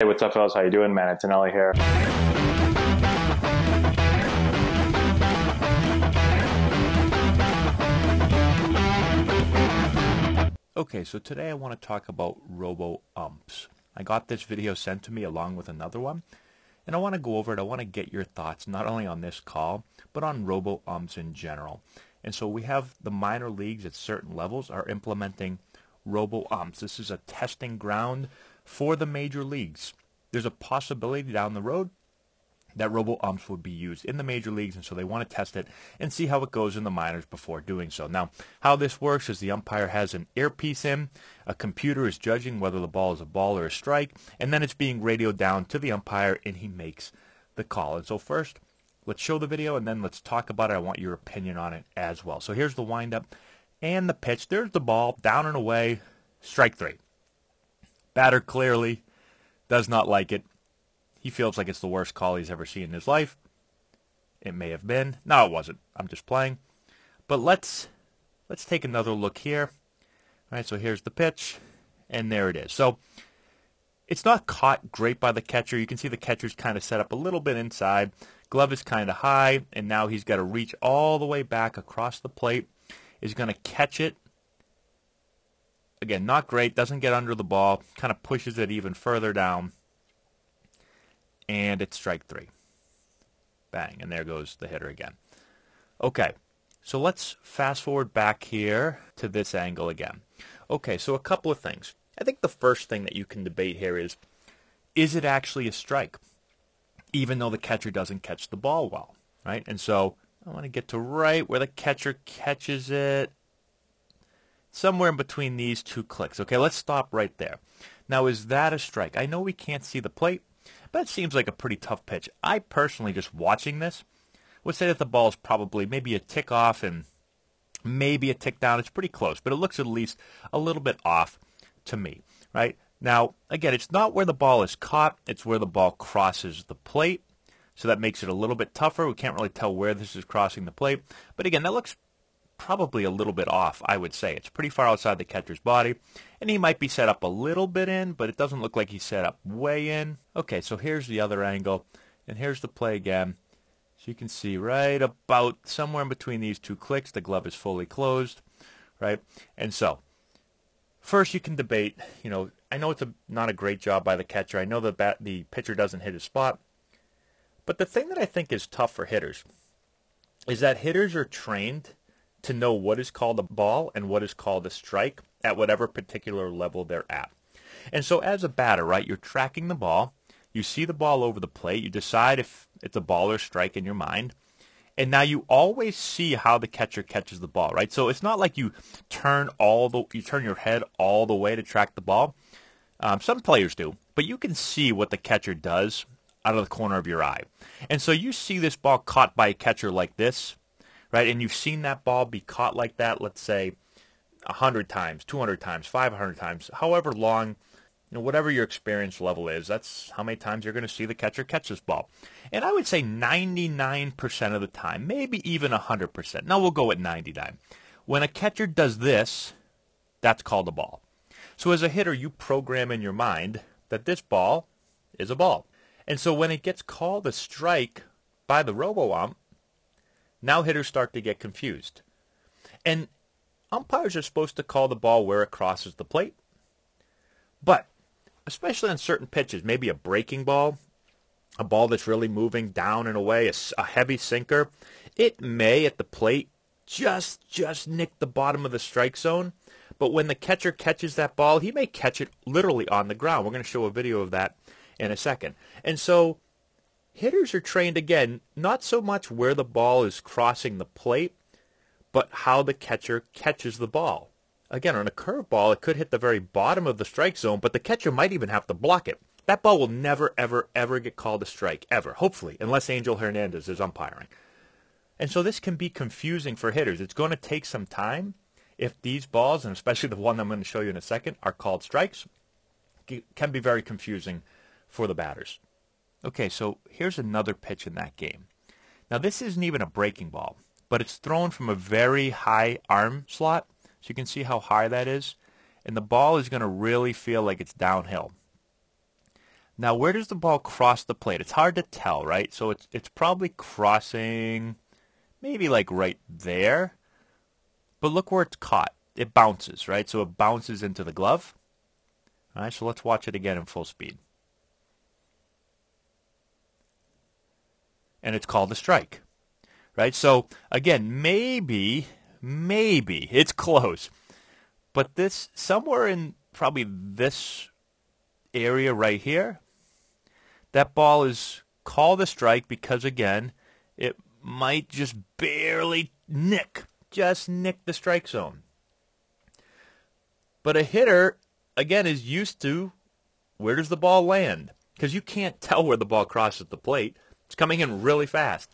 Hey, what's up, fellas? How you doing, man? It's Anelli here. Okay, so today I want to talk about robo-umps. I got this video sent to me along with another one, and I want to go over it. I want to get your thoughts, not only on this call, but on robo-umps in general. And so we have the minor leagues at certain levels are implementing robo-umps. This is a testing ground for the major leagues. There's a possibility down the road that umps would be used in the major leagues, and so they want to test it and see how it goes in the minors before doing so. Now, how this works is the umpire has an earpiece in, a computer is judging whether the ball is a ball or a strike, and then it's being radioed down to the umpire, and he makes the call. And so first, let's show the video, and then let's talk about it. I want your opinion on it as well. So here's the windup and the pitch. There's the ball, down and away, strike three. Batter clearly does not like it. He feels like it's the worst call he's ever seen in his life. It may have been. No, it wasn't. I'm just playing. But let's let's take another look here. All right, so here's the pitch, and there it is. So it's not caught great by the catcher. You can see the catcher's kind of set up a little bit inside. Glove is kind of high, and now he's got to reach all the way back across the plate. Is going to catch it Again, not great. Doesn't get under the ball. Kind of pushes it even further down. And it's strike three. Bang. And there goes the hitter again. Okay. So let's fast forward back here to this angle again. Okay, so a couple of things. I think the first thing that you can debate here is, is it actually a strike? Even though the catcher doesn't catch the ball well, right? And so I want to get to right where the catcher catches it somewhere in between these two clicks. Okay, let's stop right there. Now, is that a strike? I know we can't see the plate, but it seems like a pretty tough pitch. I personally, just watching this, would say that the ball is probably maybe a tick off and maybe a tick down. It's pretty close, but it looks at least a little bit off to me, right? Now, again, it's not where the ball is caught, it's where the ball crosses the plate. So that makes it a little bit tougher. We can't really tell where this is crossing the plate. But again, that looks probably a little bit off, I would say. It's pretty far outside the catcher's body, and he might be set up a little bit in, but it doesn't look like he's set up way in. Okay, so here's the other angle, and here's the play again. So you can see right about somewhere in between these two clicks, the glove is fully closed, right? And so, first you can debate, you know, I know it's a, not a great job by the catcher. I know the bat, the pitcher doesn't hit his spot. But the thing that I think is tough for hitters is that hitters are trained to know what is called a ball and what is called a strike at whatever particular level they're at. And so as a batter, right, you're tracking the ball, you see the ball over the plate, you decide if it's a ball or strike in your mind. And now you always see how the catcher catches the ball, right? So it's not like you turn all the you turn your head all the way to track the ball. Um, some players do, but you can see what the catcher does out of the corner of your eye. And so you see this ball caught by a catcher like this, right? And you've seen that ball be caught like that, let's say, 100 times, 200 times, 500 times, however long, you know, whatever your experience level is, that's how many times you're going to see the catcher catch this ball. And I would say 99% of the time, maybe even 100%. Now we'll go at 99. When a catcher does this, that's called a ball. So as a hitter, you program in your mind that this ball is a ball. And so when it gets called a strike by the robo-ump, now hitters start to get confused. And umpires are supposed to call the ball where it crosses the plate. But, especially on certain pitches, maybe a breaking ball, a ball that's really moving down and away, a, a heavy sinker, it may at the plate just just nick the bottom of the strike zone. But when the catcher catches that ball, he may catch it literally on the ground. We're going to show a video of that in a second. And so hitters are trained again not so much where the ball is crossing the plate, but how the catcher catches the ball. Again, on a curveball, it could hit the very bottom of the strike zone, but the catcher might even have to block it. That ball will never, ever, ever get called a strike, ever, hopefully, unless Angel Hernandez is umpiring. And so this can be confusing for hitters. It's going to take some time if these balls, and especially the one I'm going to show you in a second, are called strikes. It can be very confusing for the batters. Okay, so here's another pitch in that game. Now this isn't even a breaking ball, but it's thrown from a very high arm slot. So you can see how high that is. And the ball is going to really feel like it's downhill. Now where does the ball cross the plate? It's hard to tell, right? So it's it's probably crossing maybe like right there. But look where it's caught. It bounces, right? So it bounces into the glove. All right, so let's watch it again in full speed. and it's called a strike, right? So again, maybe, maybe it's close, but this somewhere in probably this area right here, that ball is called a strike because again, it might just barely nick, just nick the strike zone. But a hitter, again, is used to where does the ball land? Because you can't tell where the ball crosses the plate. It's coming in really fast.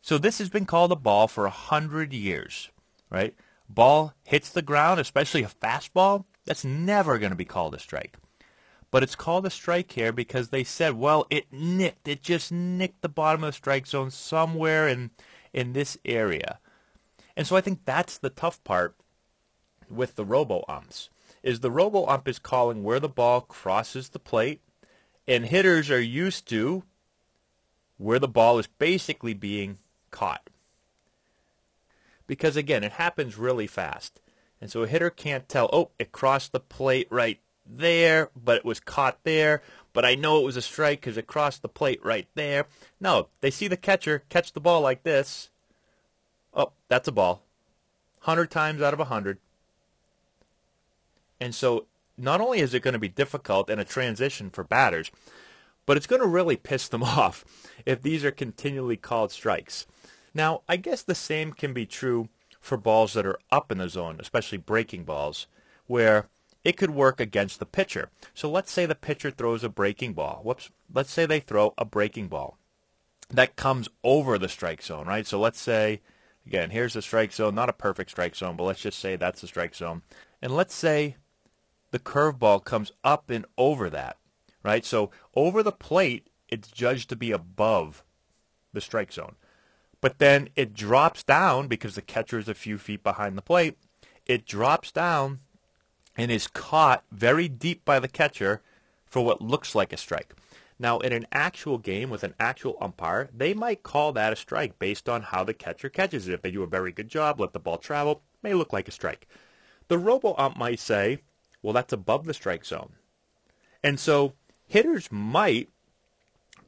So this has been called a ball for a hundred years, right? Ball hits the ground, especially a fastball. That's never going to be called a strike. But it's called a strike here because they said, well, it nicked. It just nicked the bottom of the strike zone somewhere in in this area. And so I think that's the tough part with the robo umps is the robo ump is calling where the ball crosses the plate and hitters are used to where the ball is basically being caught. Because again, it happens really fast. And so a hitter can't tell, oh, it crossed the plate right there, but it was caught there, but I know it was a strike because it crossed the plate right there. No, they see the catcher catch the ball like this. Oh, that's a ball. 100 times out of 100. And so not only is it going to be difficult and a transition for batters, but it's going to really piss them off if these are continually called strikes. Now, I guess the same can be true for balls that are up in the zone, especially breaking balls, where it could work against the pitcher. So let's say the pitcher throws a breaking ball. Whoops. Let's say they throw a breaking ball that comes over the strike zone, right? So let's say, again, here's the strike zone, not a perfect strike zone, but let's just say that's the strike zone. And let's say the curveball comes up and over that, right? So over the plate, it's judged to be above the strike zone. But then it drops down because the catcher is a few feet behind the plate. It drops down and is caught very deep by the catcher for what looks like a strike. Now, in an actual game with an actual umpire, they might call that a strike based on how the catcher catches it. If they do a very good job, let the ball travel, may look like a strike. The robo ump might say, well, that's above the strike zone. And so hitters might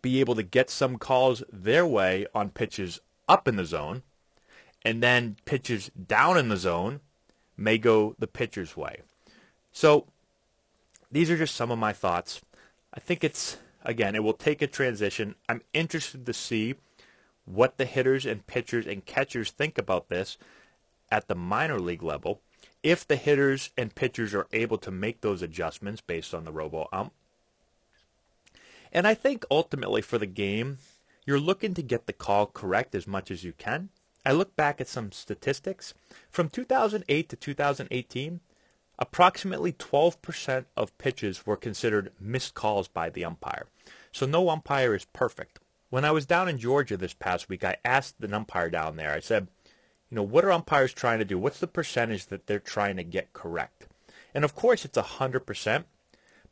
be able to get some calls their way on pitches up in the zone, and then pitches down in the zone may go the pitcher's way. So these are just some of my thoughts. I think it's, again, it will take a transition. I'm interested to see what the hitters and pitchers and catchers think about this at the minor league level if the hitters and pitchers are able to make those adjustments based on the robo ump. And I think ultimately for the game, you're looking to get the call correct as much as you can. I look back at some statistics. From 2008 to 2018, approximately 12% of pitches were considered missed calls by the umpire. So no umpire is perfect. When I was down in Georgia this past week, I asked the umpire down there, I said, you know, what are umpires trying to do? What's the percentage that they're trying to get correct? And of course, it's 100%.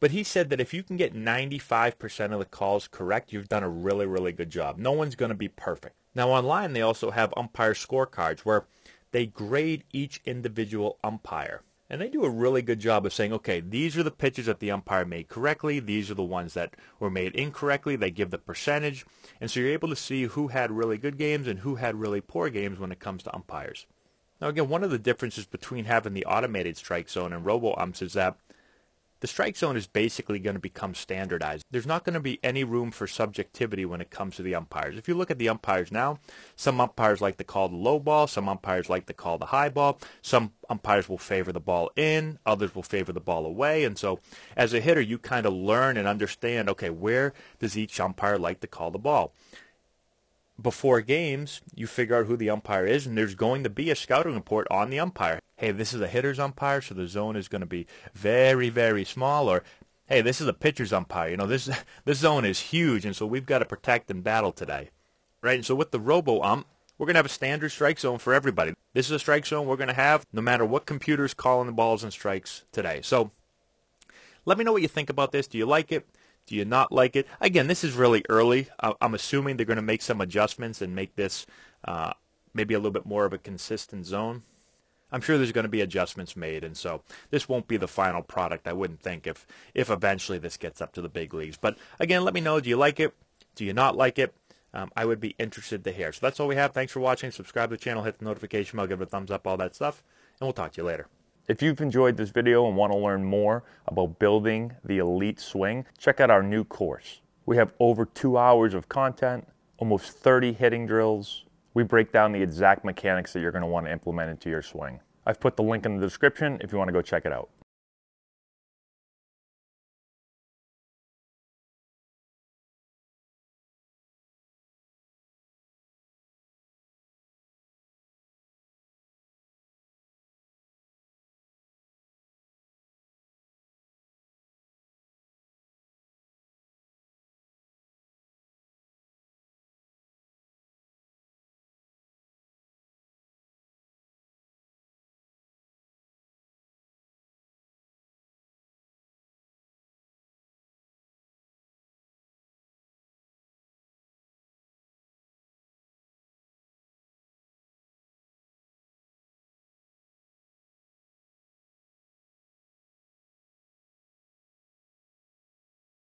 But he said that if you can get 95% of the calls correct, you've done a really, really good job. No one's going to be perfect. Now, online, they also have umpire scorecards where they grade each individual umpire. And they do a really good job of saying, okay, these are the pitches that the umpire made correctly. These are the ones that were made incorrectly. They give the percentage. And so you're able to see who had really good games and who had really poor games when it comes to umpires. Now, again, one of the differences between having the automated strike zone and robo umps is that the strike zone is basically going to become standardized. There's not going to be any room for subjectivity when it comes to the umpires. If you look at the umpires now, some umpires like to call the low ball, some umpires like to call the high ball, some umpires will favor the ball in, others will favor the ball away. And so as a hitter, you kind of learn and understand okay, where does each umpire like to call the ball? before games, you figure out who the umpire is, and there's going to be a scouting report on the umpire. Hey, this is a hitter's umpire, so the zone is going to be very, very small, or hey, this is a pitcher's umpire. You know, this this zone is huge, and so we've got to protect and battle today, right? And so with the robo ump, we're going to have a standard strike zone for everybody. This is a strike zone we're going to have no matter what computer's calling the balls and strikes today. So let me know what you think about this. Do you like it? Do you not like it? Again, this is really early. I'm assuming they're going to make some adjustments and make this uh, maybe a little bit more of a consistent zone. I'm sure there's going to be adjustments made, and so this won't be the final product, I wouldn't think, if, if eventually this gets up to the big leagues. But again, let me know. Do you like it? Do you not like it? Um, I would be interested to hear. So that's all we have. Thanks for watching. Subscribe to the channel, hit the notification bell, give it a thumbs up, all that stuff, and we'll talk to you later. If you've enjoyed this video and want to learn more about building the elite swing, check out our new course. We have over two hours of content, almost 30 hitting drills. We break down the exact mechanics that you're going to want to implement into your swing. I've put the link in the description if you want to go check it out.